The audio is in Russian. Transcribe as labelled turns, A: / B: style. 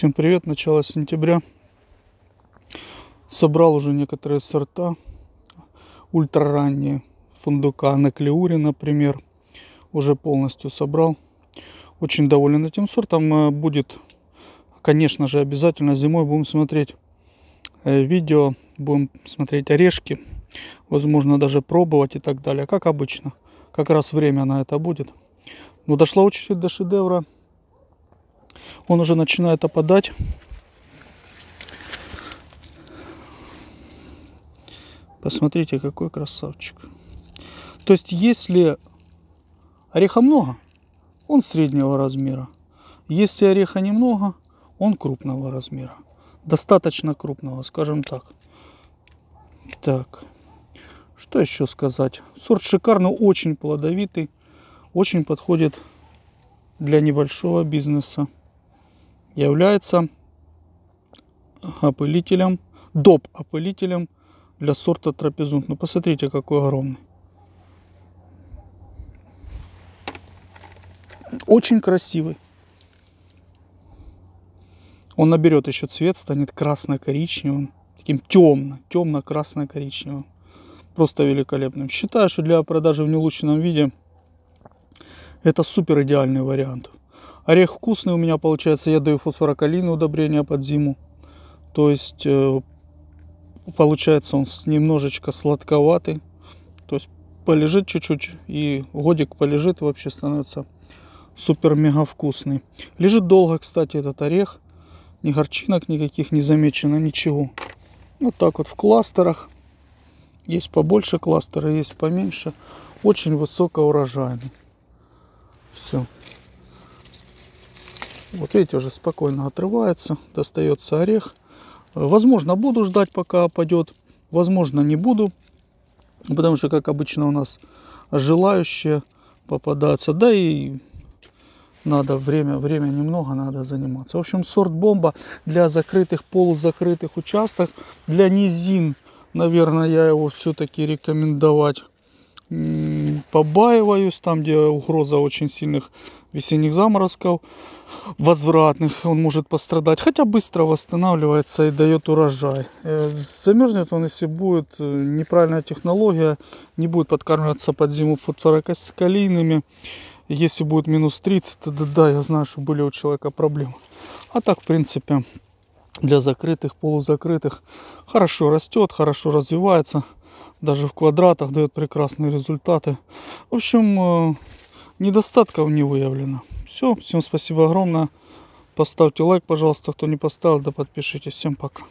A: Всем привет, начало сентября. Собрал уже некоторые сорта ультраранние. Фундука на клеуре, например, уже полностью собрал. Очень доволен этим сортом. Э, будет, конечно же, обязательно зимой будем смотреть э, видео, будем смотреть орешки, возможно, даже пробовать и так далее, как обычно. Как раз время на это будет. Но дошла очередь до шедевра он уже начинает опадать. Посмотрите, какой красавчик. То есть, если ореха много, он среднего размера. Если ореха немного, он крупного размера. Достаточно крупного, скажем так. Так, что еще сказать? Сорт шикарный, очень плодовитый. Очень подходит для небольшого бизнеса является опылителем, доп. опылителем для сорта трапезунт. Ну, посмотрите, какой огромный. Очень красивый. Он наберет еще цвет, станет красно-коричневым. Таким темно, темно-красно-коричневым. Просто великолепным. Считаю, что для продажи в неулучшенном виде это супер идеальный вариант. Орех вкусный у меня получается. Я даю фосфорокалийное удобрение под зиму. То есть э, получается он немножечко сладковатый. То есть полежит чуть-чуть и годик полежит вообще становится супер-мега вкусный. Лежит долго, кстати, этот орех. Ни горчинок никаких не замечено, ничего. Вот так вот в кластерах. Есть побольше кластера, есть поменьше. Очень высокоурожайный. Все. Вот видите, уже спокойно отрывается, достается орех. Возможно, буду ждать, пока опадет. Возможно, не буду. Потому что, как обычно, у нас желающие попадаться. Да и надо время, время немного надо заниматься. В общем, сорт бомба для закрытых, полузакрытых участков, Для низин, наверное, я его все-таки рекомендовать побаиваюсь, там, где угроза очень сильных весенних заморозков возвратных, он может пострадать, хотя быстро восстанавливается и дает урожай. Э, замерзнет он, если будет э, неправильная технология, не будет подкармливаться под зиму фосфорокалийными. Если будет минус 30, тогда да, да, я знаю, что были у человека проблемы. А так, в принципе, для закрытых, полузакрытых хорошо растет, хорошо развивается. Даже в квадратах дает прекрасные результаты. В общем, э, недостатков не выявлено. Все, всем спасибо огромное. Поставьте лайк, пожалуйста, кто не поставил, да подпишитесь. Всем пока.